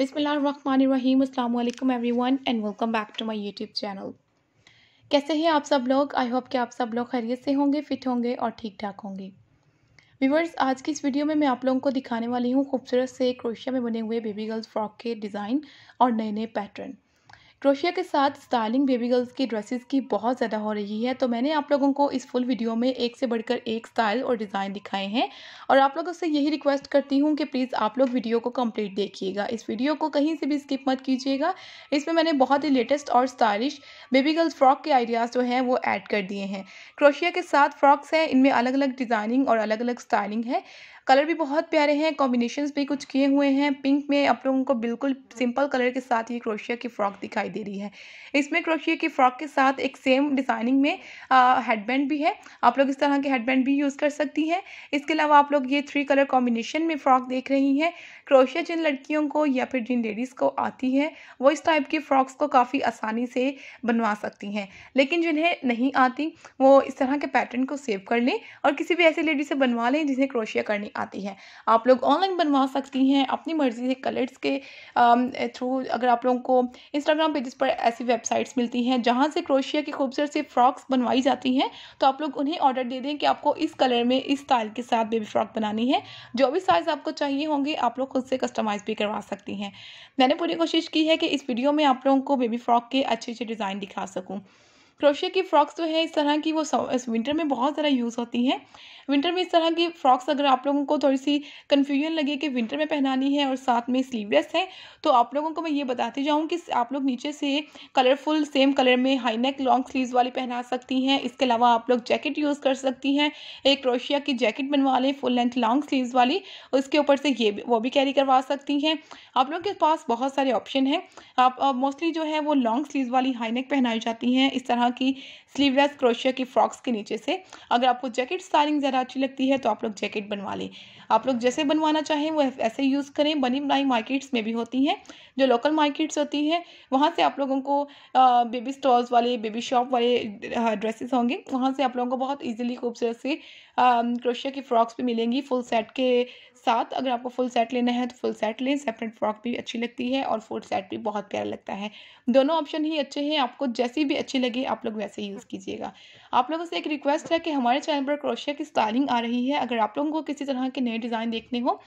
बिसमीम अल्लाम everyone and welcome back to my YouTube channel कैसे हैं आप सब लोग आई होप कि आप सब लोग खैरियत से होंगे फिट होंगे और ठीक ठाक होंगे व्यूवर्स आज की इस वीडियो में मैं आप लोगों को दिखाने वाली हूँ खूबसूरत से क्रोशिया में बने हुए बेबी गर्ल्स फ्रॉक के डिज़ाइन और नए नए पैटर्न क्रोशिया के साथ स्टाइलिंग बेबी गर्ल्स की ड्रेसेस की बहुत ज़्यादा हो रही है तो मैंने आप लोगों को इस फुल वीडियो में एक से बढ़कर एक स्टाइल और डिज़ाइन दिखाए हैं और आप लोगों से यही रिक्वेस्ट करती हूँ कि प्लीज़ आप लोग वीडियो को कंप्लीट देखिएगा इस वीडियो को कहीं से भी स्किप मत कीजिएगा इसमें मैंने बहुत ही लेटेस्ट और स्टाइलिश बेबी गर्ल्स फ्रॉक के आइडियाज़ जो हैं वो ऐड कर दिए हैं क्रोशिया के साथ फ्रॉक्स हैं इनमें अलग अलग डिज़ाइनिंग और अलग अलग स्टाइलिंग है कलर भी बहुत प्यारे हैं कॉम्बिनेशन भी कुछ किए हुए हैं पिंक में आप लोगों को बिल्कुल सिंपल कलर के साथ ये क्रोशिया की फ्रॉक दिखाई दे रही है इसमें क्रोशिया की फ्रॉक के साथ एक सेम डिज़ाइनिंग में हेडबैंड भी है आप लोग इस तरह के हेडबैंड भी यूज़ कर सकती हैं इसके अलावा आप लोग ये थ्री कलर कॉम्बिनेशन में फ़्रॉक देख रही हैं क्रोशिया जिन लड़कियों को या फिर जिन लेडीज़ को आती है वो इस टाइप की फ़्रॉक्स को काफ़ी आसानी से बनवा सकती हैं लेकिन जिन्हें नहीं आती वो इस तरह के पैटर्न को सेव कर लें और किसी भी ऐसी लेडी से बनवा लें जिन्हें क्रोशिया करनी आती है आप लोग ऑनलाइन बनवा सकती हैं अपनी मर्ज़ी से कलर्स के थ्रू अगर आप लोगों को इंस्टाग्राम पेजेस पर ऐसी वेबसाइट्स मिलती हैं जहाँ से क्रोशिया की खूबसूरत सी फ्रॉक्स बनवाई जाती हैं तो आप लोग उन्हें ऑर्डर दे दें कि आपको इस कलर में इस स्टाइल के साथ बेबी फ्रॉक बनानी है जो भी साइज़ आपको चाहिए होंगे आप लोग खुद से कस्टमाइज़ भी करवा सकती हैं मैंने पूरी कोशिश की है कि इस वीडियो में आप लोगों को बेबी फ्रॉक के अच्छे अच्छे डिज़ाइन दिखा सकूँ क्रोशिया की फ्रॉक्स जो है इस तरह की वो इस विंटर में बहुत ज़्यादा यूज़ होती हैं विंटर में इस तरह की फ्रॉक्स अगर आप लोगों को थोड़ी सी कन्फ्यूजन लगे कि विंटर में पहनानी है और साथ में स्लीवलेस है तो आप लोगों को मैं ये बताती जाऊँ कि आप लोग नीचे से कलरफुल सेम कलर में हाई नेक लॉन्ग स्लीव वाली पहना सकती हैं इसके अलावा आप लोग जैकेट यूज़ कर सकती हैं एक क्रोशिया की जैकेट बनवा लें फुल लेंथ लॉन्ग स्लीव वाली उसके ऊपर से ये वो भी कैरी करवा सकती हैं आप लोगों के पास बहुत सारे ऑप्शन हैं आप मोस्टली जो है वो लॉन्ग स्लीव वाली हाई नेक पहनाई जाती हैं इस तरह यहाँ की स्लीवलेस क्रोशिया की फ्रॉक्स के नीचे से अगर आपको जैकेट स्टाइलिंग ज़्यादा अच्छी लगती है तो आप लोग जैकेट बनवा लें आप लोग जैसे बनवाना चाहें वो ऐसे यूज़ करें बनी बनाई मार्केट्स में भी होती हैं जो लोकल मार्केट्स होती हैं वहाँ से आप लोगों को बेबी स्टॉल्स वाले बेबी शॉप वाले ड्रेसेस होंगे वहाँ से आप लोगों को बहुत ईजिली खूबसूरत से क्रोशिया um, की फ़्रॉक्स भी मिलेंगी फुल सेट के साथ अगर आपको फुल सेट लेना है तो फुल सेट लें सेपरेट फ्रॉक भी अच्छी लगती है और फुल सेट भी बहुत प्यारा लगता है दोनों ऑप्शन ही अच्छे हैं आपको जैसी भी अच्छी लगे आप लोग वैसे ही यूज़ कीजिएगा आप लोगों से एक रिक्वेस्ट है कि हमारे चैनल पर क्रोशिया की स्टाइलिंग आ रही है अगर आप लोगों को किसी तरह के नए डिज़ाइन देखने हो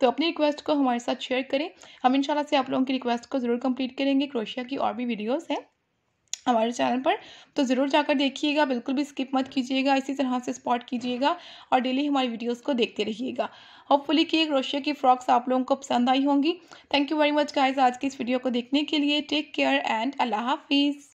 तो अपनी रिक्वेस्ट को हमारे साथ शेयर करें हम इंशाल्लाह से आप लोगों की रिक्वेस्ट को ज़रूर कंप्लीट करेंगे क्रोशिया की और भी वीडियोस हैं हमारे चैनल पर तो ज़रूर जाकर देखिएगा बिल्कुल भी स्किप मत कीजिएगा इसी तरह से स्पॉट कीजिएगा और डेली हमारी वीडियोस को देखते रहिएगा होपफुली कि क्रोशिया की फ्रॉक्स आप लोगों को पसंद आई होंगी thank you very much guys आज की इस वीडियो को देखने के लिए टेक केयर एंड अल्लाह हाफिज़